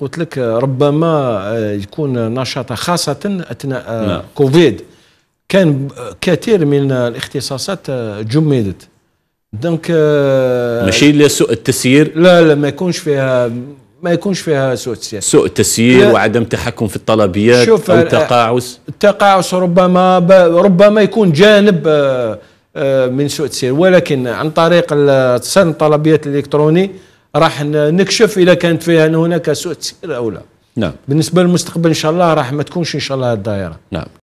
قلت لك ربما آه، يكون نشاط خاصة أثناء آه، نعم. كوفيد كان كثير من الاختصاصات آه، جمدت دونك ماشي لسوء التسيير لا لا ما يكونش فيها ما يكونش فيها سوء تسيير سوء التسيير وعدم تحكم في الطلبيات شوف او التقاعس التقاعس ربما ربما يكون جانب من سوء التسيير ولكن عن طريق تسن الطلبيات الالكتروني راح نكشف اذا كانت فيها ان هناك سوء تسير او لا نعم بالنسبه للمستقبل ان شاء الله راح ما تكونش ان شاء الله الدائره نعم